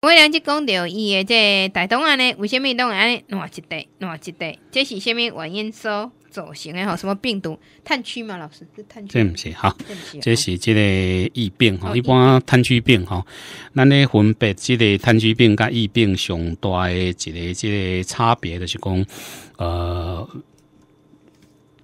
我了即讲着伊诶，这大东安尼，为虾米拢会安尼软一地软一地？这是虾米原因所造成诶？吼，什么病毒？炭疽嘛，老师？这毋是哈，这是这个疫病吼，一般炭疽病吼，咱咧分别这个炭疽病甲疫病上大诶一个这差别就是讲呃。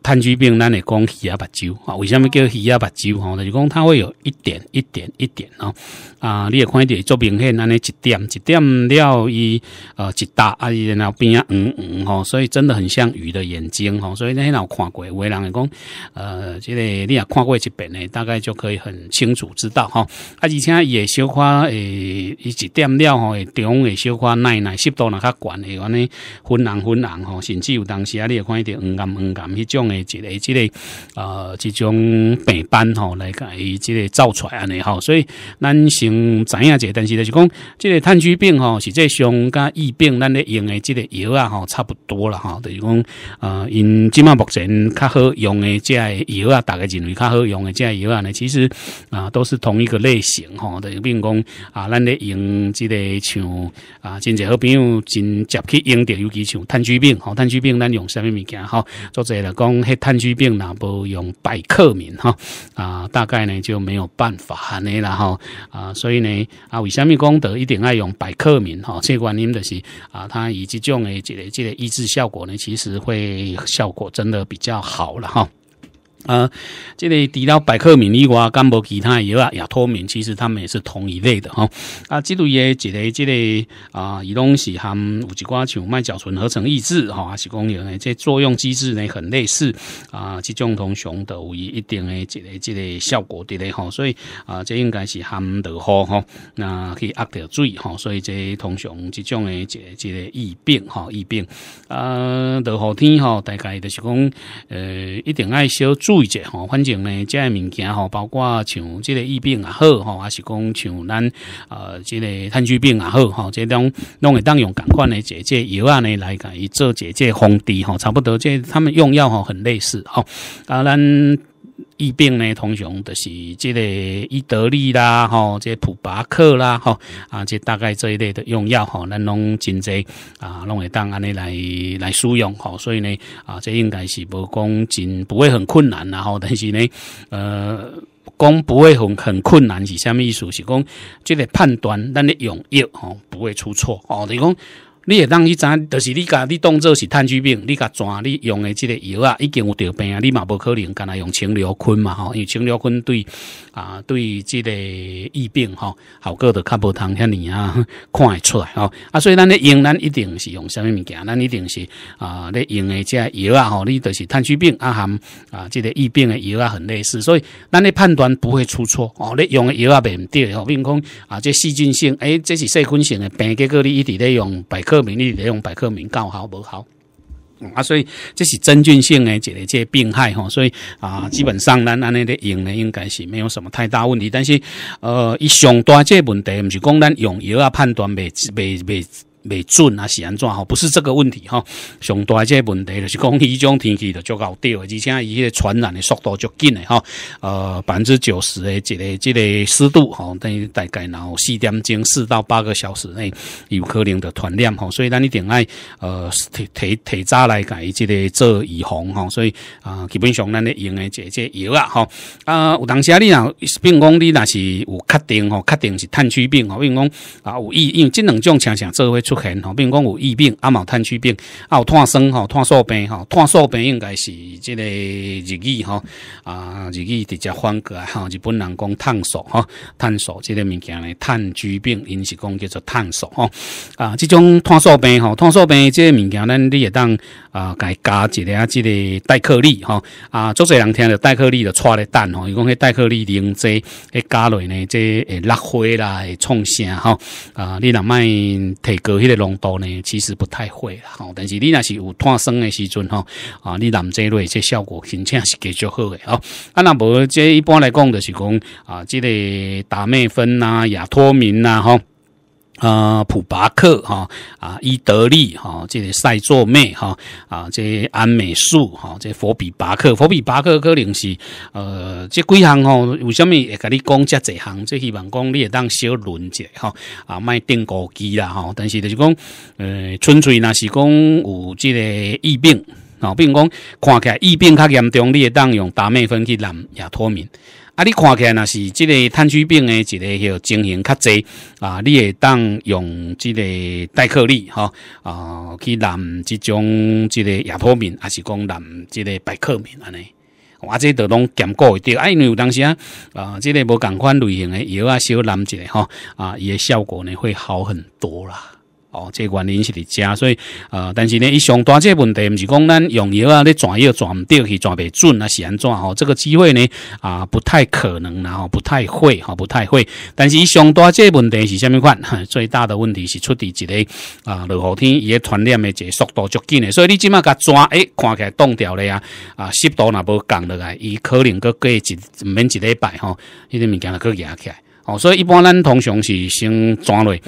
炭疽病，咱会讲鱼啊目睭啊，为什么叫鱼啊目睭吼，就是讲它会有一点、一点、一点，喏，啊，你也看到点做明显，那你一点、一点了，伊，呃，一大啊，然后变啊，黄黄，吼，所以真的很像鱼的眼睛，吼，所以那些人看过，为人会讲，呃，这个你也看过一遍呢，大概就可以很清楚知道，哈，啊，而且也小可，诶，一点料，吼，长会小可，耐耐湿度若较悬的，安尼粉红粉红，吼，甚至有当时啊，你也看到点黄干黄那种一个即个呃，即种病斑吼，来讲，伊即个造出来安尼吼，所以咱先知影者，但是咧是讲，即个炭疽病吼，是这上甲疫病，咱咧用的即个药啊吼，差不多了哈，就是讲呃，因即满目前较好用的个药啊，大概认为较好用的个药啊呢，其实啊都是同一个类型吼，等于讲啊，咱咧用即个像啊，真戚好朋友真接去用着，尤其像炭疽病，吼，炭疽病咱用啥物物件吼，做者来讲。黑炭疽病那不用百克敏哈啊，大概呢就没有办法呢，然后啊，所以呢啊，为什么功德一定爱用百克敏哈？这原因的是啊，它以及种的这个这个医治效果呢，其实会效果真的比较好了哈。呃，这个、除了百克敏以外，干无其他药啊，亚脱敏，其实他们也是同一类的哈。啊，这类也一个这类啊，伊拢是含有一寡像麦角醇合成抑制哈，还是讲有呢？这作用机制呢，很类似啊。种通常的，有一一定诶，一个一个效果的咧哈。所以啊，这应该是含得好哈。那去压着水哈，所以这通常这种诶，这这个疫病哈，疫病啊，得好天哈，大概就是讲，呃，一定爱小注。注意者吼，反正呢，这物件吼，包括像这个疫病也好吼，还是讲像咱呃，这个炭疽病也好吼，这种弄会当用感款的解解药啊呢来改做解解防治吼，差不多这他们用药吼很类似吼，啊咱。疫病呢，通常都是这个伊德利啦，哈，这普巴克啦，吼，啊，这大概这一类的用药吼，咱拢真侪啊，拢会当安尼来来使用，吼。所以呢，啊，这应该是无讲真不会很困难，然后但是呢，呃，讲不会很很困难是虾米意思？是讲这个判断咱的用药吼，不会出错哦，等于讲。你会当伊知，就是你甲你当做是炭疽病，你甲抓你用的即个药啊，已经有得病啊，你嘛无可能干那用青柳菌嘛吼，因为青柳菌对。啊，对这个疫病吼好果的卡波通遐尼啊，看出来哦。啊，所以咱咧用，咱一定是用啥物物件？咱一定是啊，咧用的这药啊，吼，你就是炭疽病啊，含啊，这个疫病的药啊，很类似。所以咱咧判断不会出错哦。你用的药啊，毋对比如讲啊，这细菌性，诶，这是细菌性的病，结果你一直在用百克明，你在用百克明，刚好不好。啊，所以这是真菌性的这个这个病害哈，所以啊，基本上咱安尼的用呢，应该是没有什么太大问题。但是，呃，伊上多这问题，唔是讲咱用药啊判断未未未。袂准啊是安怎吼？不是这个问题吼，上大个问题就是讲伊种天气就足够调，而且伊个传染的速度就紧的吼。呃，百分之九十诶，这个这个湿度吼，等于大概然后四点钟四到八个小时内有可能的传染吼，所以咱一定爱呃提提提早来改即个做预防吼，所以啊，基本上咱咧用诶这这药啊吼。啊，有当时啊你若变讲你若是有确定吼，确定是炭疽病吼，因为讲啊有疫，因为即两种常常做会出。吼，比如讲有疫病啊，毛炭疽病啊，有炭酸吼，炭素病吼，炭素病应该是即个日语吼啊，日语直接翻过来吼，日本人讲炭素吼，炭素即个物件咧，炭疽病因是讲叫做碳素吼啊，即种炭素病吼，炭素病即个物件，咱你也当啊，改加一个啊，即个代克利吼啊，做在人听的代克利就搓咧蛋吼，伊讲迄代克利啉用迄加落呢，会落灰啦，会创啥吼啊，你若卖提高。个浓度呢，其实不太会吼，但是你那是有碳酸的时阵哈啊，你染这类，这效果真正是比较好的啊。啊，那无这一般来讲就是讲啊，即类打咩粉呐，也脱敏呐哈。呃，普巴克哈啊，伊德利哈，这些赛唑妹哈啊，这安美素哈，这佛比巴克，佛比巴克可能是呃，这几项吼，为什么会跟你讲这一项？即希望讲你也当小轮者哈啊，卖定高机啦哈。但是就是讲，呃，纯粹那是讲有这个疫病，吼，比如讲看起来疫病较严重，你也当用达美芬去染亚脱敏。啊，你看起来那是即个炭疽病诶，一个许情形较侪啊，你会当用即个代克力吼啊去染即种即个野托面，还是讲染即个白克面安尼？我即都拢兼顾一因为有当时啊，呃，即个无同款类型诶药啊，小染一个吼，啊，伊诶效果呢会好很多啦。哦，这原因是伫遮，所以呃，但是呢，伊上即这问题毋是讲咱用药啊，你抓药抓唔到，去抓袂准啊，是安怎哦，这个机会呢啊，不太可能，然后不太会哈，不太会。但是伊上即这问题是虾米款？最大的问题是出伫一个啊，落雨天，伊个传染的这速度足紧的，所以你即马甲抓，诶看起来冻掉了呀，啊，湿度若无降落来，伊可能过过一，毋免一礼拜吼，迄个物件都过牙起来。哦，所以一般咱通常是先抓类。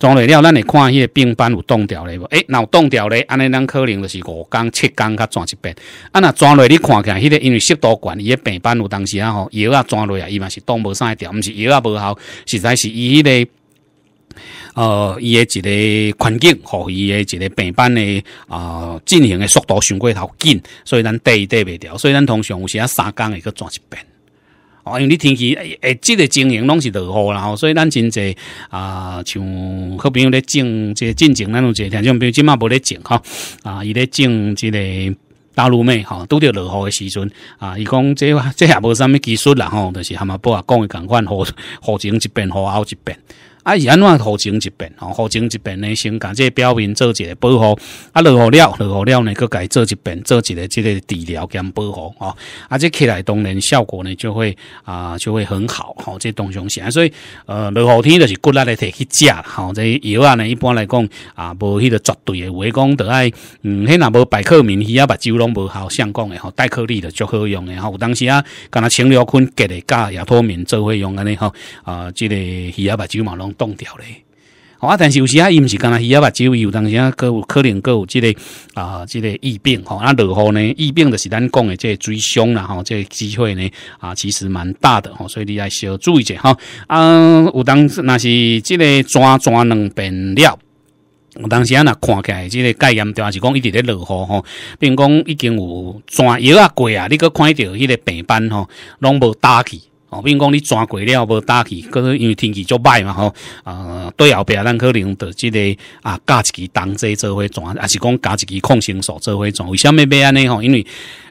装累了，咱会看迄个冰斑有冻掉咧无？若有冻掉咧，安尼咱可能就是五工七工甲转一遍。啊，若装落你看起来，迄个因为湿度悬，伊个病斑有当时啊吼，药啊装落啊，伊嘛是冻无三条，毋是药啊无效，实在是伊迄个，呃，伊诶一个环境和伊诶一个病斑诶啊，进行的速度上过头紧，所以咱伊缀袂掉。所以咱通常有时啊三工会去转一遍。哦，因为你天气诶，即个经营，拢是落雨啦，所以咱真济啊，像好朋友咧种，即个种咱那一个听种朋友即嘛无咧种吼，啊，伊咧种即个大陆妹吼，拄着落雨诶时阵啊，伊讲即话，即也无啥物技术啦，吼，著是蛤蟆波啊讲诶共款，雨雨情一遍，雨后一遍。啊，伊安怎互整一遍吼互整一遍呢，先甲这表面做一个保护，啊，落雨了，落雨了呢，佮伊做一遍，做一个即个治疗兼保护，吼，啊，即起来当然效果呢就会啊，就会很好，吼，即东东西，所以，呃，落雨天就是骨力来摕去食，吼，这药啊，呢一般来讲啊，无迄个绝对的，话讲得爱，嗯，迄若无百克明，伊啊目睭拢无好相讲的，吼，代克利的就好用的，吼，有当时啊，敢若青柳菌，隔的家也托敏做伙用安尼吼，啊，即个伊啊目睭嘛拢。冻掉嘞，啊！但是有时啊，伊毋是干那鱼啊吧，只有有当时啊，各有可能各有即个啊，即个疫病吼。那落雨呢，疫病就是咱讲的即个最凶啦，吼，即个机会呢啊，其实蛮大的吼，所以你还是要注意者哈。啊，有当时那是即个砖砖弄了。掉，当时啊那看起来即个盖岩雕是讲一直咧落雨吼，并讲已经有砖药啊过啊，你可看到迄个病斑吼，拢无打去，哦，如讲你转过了无打去，可能因为天气足歹嘛吼。呃，对后边咱可能着即个啊，加一支同济做伙转，还是讲加一支抗生素做伙转？为什么要安尼吼，因为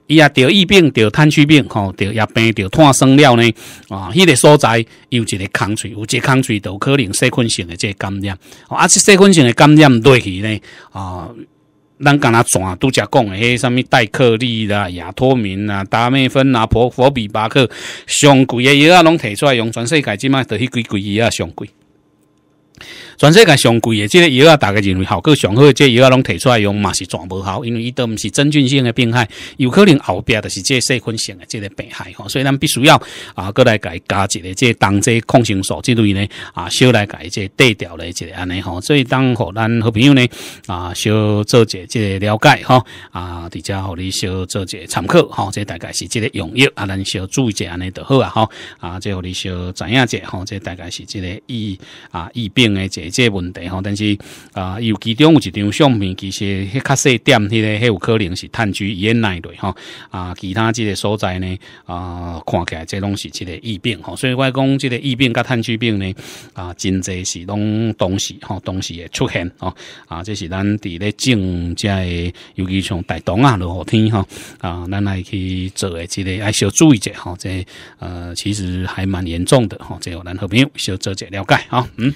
伊啊着疫病、着炭疽病、吼着疫病、着炭生了呢？啊，迄个所在有一个空喙，有一个空着都可能细菌性的这感染，啊，是细菌性的感染对去呢？啊。咱敢若转拄则讲诶，迄虾物代克利啦、亚托明啦、达美芬啦、普普比巴克，上贵诶药拢摕出来用，全世界即卖都去几贵药上贵。全世界上贵的即个药啊，大家认为效果上好，即个药啊，拢提出来用嘛是全无效，因为伊都唔是真菌性的病害，有可能后边就是即细菌性的即个病害吼，所以咱必须要啊，过来改加一个即个当季抗生素之类呢啊，小来改个低调咧即个安尼吼，所以当互咱好朋友呢啊，小做一即个了解哈啊，底只互你小做一参考哈，即大概是即个用药啊，咱小注意下安尼就好啊哈啊，即互你小知影一哈，即大概是即个疫啊疫病。这这问题但是啊，有其中有一张相片，其实迄较细点，迄个迄有可能是炭疽炎类的啊，其他即个所在呢啊，看起来这拢是之个疫病吼，所以外讲这个疫病甲炭疽病呢啊，真侪是拢东西吼，东西也出现吼啊，这是咱伫咧种，即尤其像大冬啊、落雨天吼啊，咱来去做的即个爱小注意者哈，这呃其实还蛮严重的吼，这个咱好朋友小遮者了解吼。嗯。